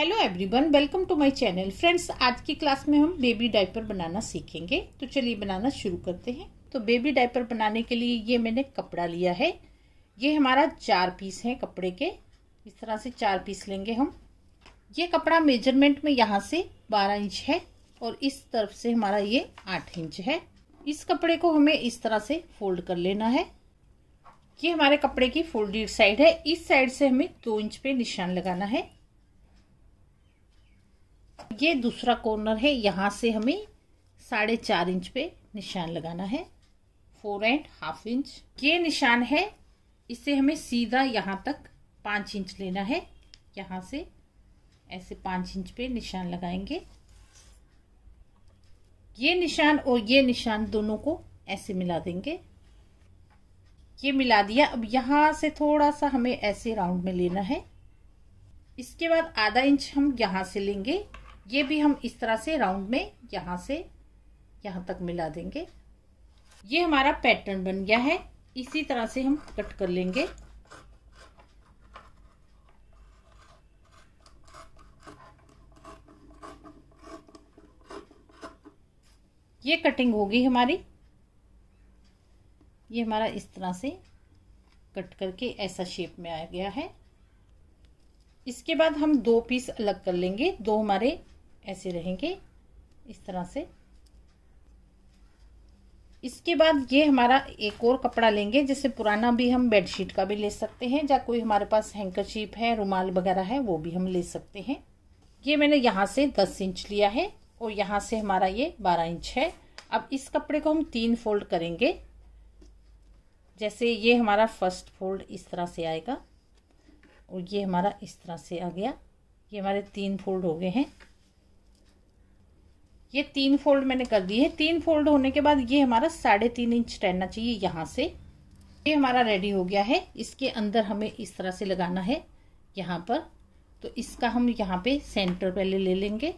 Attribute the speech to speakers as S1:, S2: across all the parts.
S1: hello everyone welcome to my channel friends आज की class में हम बेबी डाइपर बनाना सीखेंगे तो चलिए बनाना शुरू करते हैं तो बेबी डाइपर बनाने के लिए ये मैंने कपड़ा लिया है ये हमारा चार पीस है कपड़े के इस तरह से चार पीस लेंगे हम ये कपड़ा मेजरमेंट में यहाँ से बारह इंच है और इस तरफ से हमारा ये आठ इंच है इस कपड़े को हमें इस तरह से फोल्ड कर लेना है ये हमारे कपड़े की फोल्डेड साइड है इस साइड से हमें दो इंच पे निशान लगाना है ये दूसरा कॉर्नर है यहाँ से हमें साढ़े चार इंच पे निशान लगाना है फोर एंड हाफ इंच ये निशान है इसे हमें सीधा यहाँ तक पाँच इंच लेना है यहाँ से ऐसे पाँच इंच पे निशान लगाएंगे ये निशान और ये निशान दोनों को ऐसे मिला देंगे ये मिला दिया अब यहाँ से थोड़ा सा हमें ऐसे राउंड में लेना है इसके बाद आधा इंच हम यहाँ से लेंगे ये भी हम इस तरह से राउंड में यहाँ से यहाँ तक मिला देंगे ये हमारा पैटर्न बन गया है इसी तरह से हम कट कर लेंगे ये कटिंग होगी हमारी ये हमारा इस तरह से कट करके ऐसा शेप में आ गया है इसके बाद हम दो पीस अलग कर लेंगे दो हमारे ऐसे रहेंगे इस तरह से इसके बाद ये हमारा एक और कपड़ा लेंगे जैसे पुराना भी हम बेडशीट का भी ले सकते हैं या कोई हमारे पास हैंकरचीप है रुमाल वगैरह है वो भी हम ले सकते हैं ये मैंने यहाँ से दस इंच लिया है और यहाँ से हमारा ये बारह इंच है अब इस कपड़े को हम तीन फोल्ड करेंगे जैसे ये हमारा फर्स्ट फोल्ड इस तरह से आएगा और ये हमारा इस तरह से आ गया ये हमारे तीन फोल्ड हो गए हैं ये तीन फोल्ड मैंने कर दिए हैं तीन फोल्ड होने के बाद ये हमारा साढ़े तीन इंच रहना चाहिए यहाँ से ये हमारा रेडी हो गया है इसके अंदर हमें इस तरह से लगाना है यहाँ पर तो इसका हम यहाँ पे सेंटर पहले ले लेंगे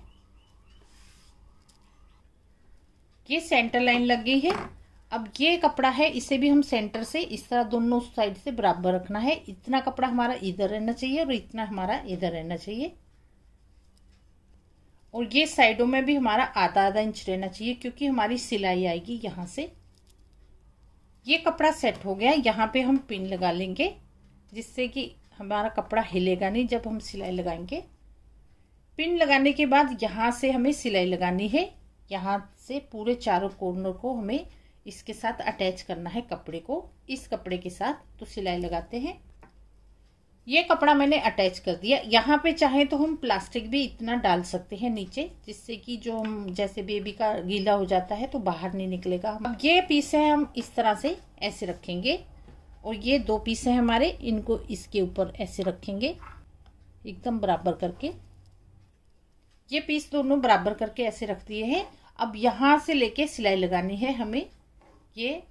S1: ये सेंटर लाइन लग गई है अब ये कपड़ा है इसे भी हम सेंटर से इस तरह दोनों साइड से बराबर रखना है इतना कपड़ा हमारा इधर रहना चाहिए और इतना हमारा इधर रहना चाहिए और ये साइडों में भी हमारा आधा आधा इंच रहना चाहिए क्योंकि हमारी सिलाई आएगी यहाँ से ये कपड़ा सेट हो गया यहाँ पे हम पिन लगा लेंगे जिससे कि हमारा कपड़ा हिलेगा नहीं जब हम सिलाई लगाएंगे पिन लगाने के बाद यहाँ से हमें सिलाई लगानी है यहाँ से पूरे चारों कोर्नर को हमें इसके साथ अटैच करना है कपड़े को इस कपड़े के साथ तो सिलाई लगाते हैं ये कपड़ा मैंने अटैच कर दिया यहाँ पे चाहे तो हम प्लास्टिक भी इतना डाल सकते हैं नीचे जिससे कि जो हम जैसे बेबी का गीला हो जाता है तो बाहर नहीं निकलेगा अब ये पीस है हम इस तरह से ऐसे रखेंगे और ये दो पीस है हमारे इनको इसके ऊपर ऐसे रखेंगे एकदम बराबर करके ये पीस दोनों बराबर करके ऐसे रख दिए हैं अब यहाँ से लेके सिलाई लगानी है हमें ये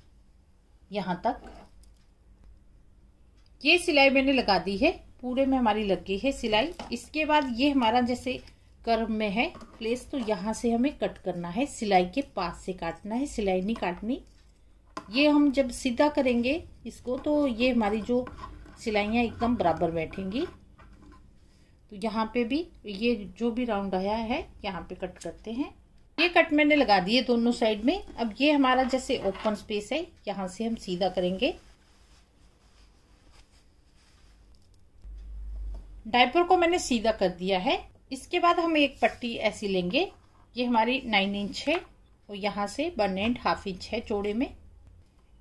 S1: यहाँ तक ये सिलाई मैंने लगा दी है पूरे में हमारी लग गई है सिलाई इसके बाद ये हमारा जैसे कर्व में है प्लेस तो यहाँ से हमें कट करना है सिलाई के पास से काटना है सिलाई नहीं काटनी ये हम जब सीधा करेंगे इसको तो ये हमारी जो सिलाइयाँ एकदम बराबर बैठेंगी तो यहाँ पे भी ये जो भी राउंड आया है यहाँ पे कट करते हैं ये कट मैंने लगा दिए दोनों साइड में अब ये हमारा जैसे ओपन स्पेस है यहाँ से हम सीधा करेंगे डायपर को मैंने सीधा कर दिया है इसके बाद हम एक पट्टी ऐसी लेंगे ये हमारी नाइन इंच है और यहाँ से वन एंड हाफ इंच है चौड़े में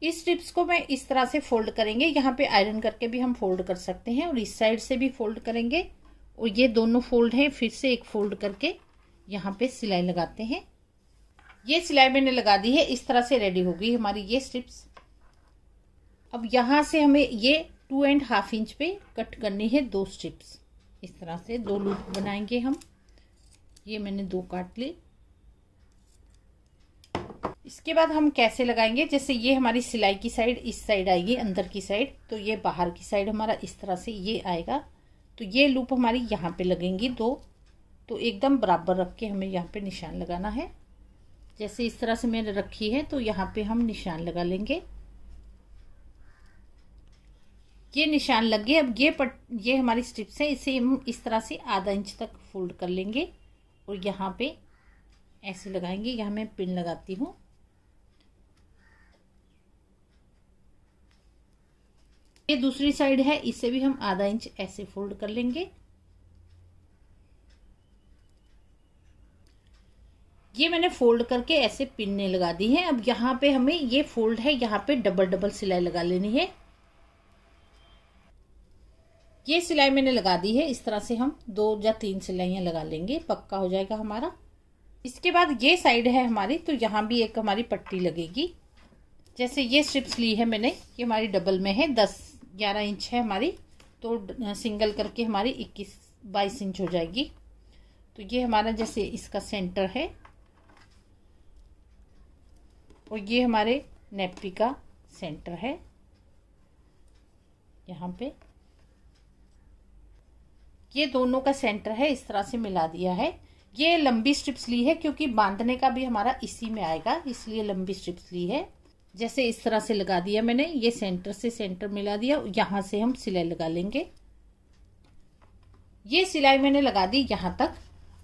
S1: इस स्ट्रिप्स को मैं इस तरह से फोल्ड करेंगे यहाँ पे आयरन करके भी हम फोल्ड कर सकते हैं और इस साइड से भी फोल्ड करेंगे और ये दोनों फोल्ड हैं फिर से एक फोल्ड करके यहाँ पे सिलाई लगाते हैं ये सिलाई मैंने लगा दी है इस तरह से रेडी होगी हमारी ये स्ट्रिप्स अब यहाँ से हमें ये टू एंड हाफ इंच पे कट करनी है दो स्ट्रिप्स इस तरह से दो लूप बनाएंगे हम ये मैंने दो काट ली इसके बाद हम कैसे लगाएंगे जैसे ये हमारी सिलाई की साइड इस साइड आएगी अंदर की साइड तो ये बाहर की साइड हमारा इस तरह से ये आएगा तो ये लूप हमारी यहाँ पे लगेंगी दो तो एकदम बराबर रख के हमें यहाँ पे निशान लगाना है जैसे इस तरह से मैंने रखी है तो यहाँ पे हम निशान लगा लेंगे ये निशान लग गए अब ये पट ये हमारी स्ट्रिप्स हैं इसे हम इस तरह से आधा इंच तक फोल्ड कर लेंगे और यहाँ पे ऐसे लगाएंगे यहाँ मैं पिन लगाती हूँ ये दूसरी साइड है इसे भी हम आधा इंच ऐसे फोल्ड कर लेंगे ये मैंने फोल्ड करके ऐसे पिन ने लगा दी है अब यहाँ पे हमें ये फोल्ड है यहाँ पे डबल डबल सिलाई लगा लेनी है ये सिलाई मैंने लगा दी है इस तरह से हम दो या तीन सिलाइयाँ लगा लेंगे पक्का हो जाएगा हमारा इसके बाद ये साइड है हमारी तो यहाँ भी एक हमारी पट्टी लगेगी जैसे ये स्ट्रिप्स ली है मैंने ये हमारी डबल में है दस ग्यारह इंच है हमारी तो सिंगल करके हमारी इक्कीस बाईस इंच हो जाएगी तो ये हमारा जैसे इसका सेंटर है और ये हमारे नेपी का सेंटर है यहाँ पे ये दोनों का सेंटर है इस तरह से मिला दिया है ये लंबी स्ट्रिप्स ली है क्योंकि बांधने का भी हमारा इसी में आएगा इसलिए लंबी स्ट्रिप्स ली है जैसे इस तरह से लगा दिया मैंने ये सेंटर से सेंटर मिला दिया यहाँ से हम सिलाई लगा लेंगे ये सिलाई मैंने लगा दी यहाँ तक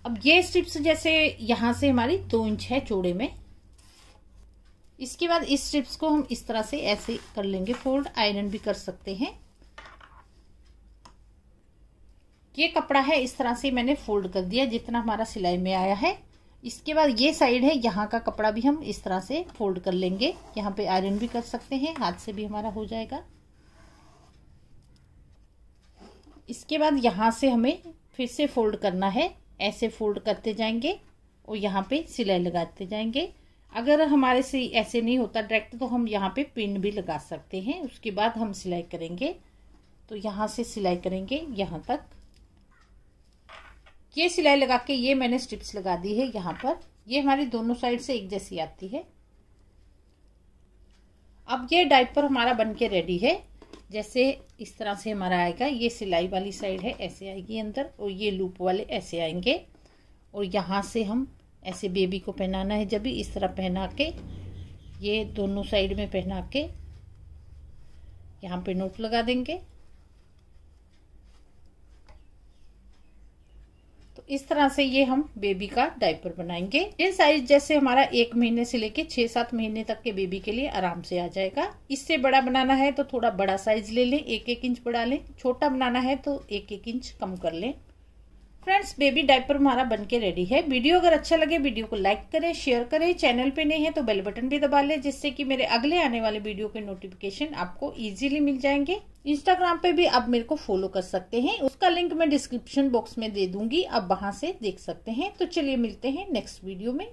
S1: अब ये स्ट्रिप्स जैसे यहाँ से हमारी दो इंच है चौड़े में इसके बाद इस स्ट्रिप्स को हम इस तरह से ऐसे कर लेंगे फोल्ड आयरन भी कर सकते हैं ये कपड़ा है इस तरह से मैंने फोल्ड कर दिया जितना हमारा सिलाई में आया है इसके बाद ये साइड है यहाँ का कपड़ा भी हम इस तरह से फोल्ड कर लेंगे यहाँ पे आयरन भी कर सकते हैं हाथ से भी हमारा हो जाएगा इसके बाद यहाँ से हमें फिर से फोल्ड करना है ऐसे फोल्ड करते जाएंगे और यहाँ पे सिलाई लगाते जाएंगे अगर हमारे से ऐसे नहीं होता डायरेक्ट तो हम यहाँ पे पिन भी लगा सकते हैं उसके बाद हम सिलाई करेंगे तो यहाँ से सिलाई करेंगे यहाँ तक ये सिलाई लगा के ये मैंने स्ट्रिप्स लगा दी है यहाँ पर ये हमारी दोनों साइड से एक जैसी आती है अब ये डाइपर हमारा बन के रेडी है जैसे इस तरह से हमारा आएगा ये सिलाई वाली साइड है ऐसे आएगी अंदर और ये लूप वाले ऐसे आएंगे और यहाँ से हम ऐसे बेबी को पहनाना है जब भी इस तरह पहना के ये दोनों साइड में पहना के यहाँ पे नोट लगा देंगे तो इस तरह से ये हम बेबी का डायपर बनाएंगे ये साइज जैसे हमारा एक महीने से लेके छह सात महीने तक के बेबी के लिए आराम से आ जाएगा इससे बड़ा बनाना है तो थोड़ा बड़ा साइज ले लें एक एक इंच बढ़ा लें छोटा बनाना है तो एक एक इंच कम कर लें फ्रेंड्स बेबी डायपर हमारा बन के रेडी है वीडियो अगर अच्छा लगे वीडियो को लाइक करें शेयर करें चैनल पे नए हैं तो बेल बटन भी दबा लें जिससे कि मेरे अगले आने वाले वीडियो के नोटिफिकेशन आपको इजीली मिल जाएंगे इंस्टाग्राम पे भी आप मेरे को फॉलो कर सकते हैं उसका लिंक मैं डिस्क्रिप्शन बॉक्स में दे दूंगी आप वहां से देख सकते हैं तो चलिए मिलते हैं नेक्स्ट वीडियो में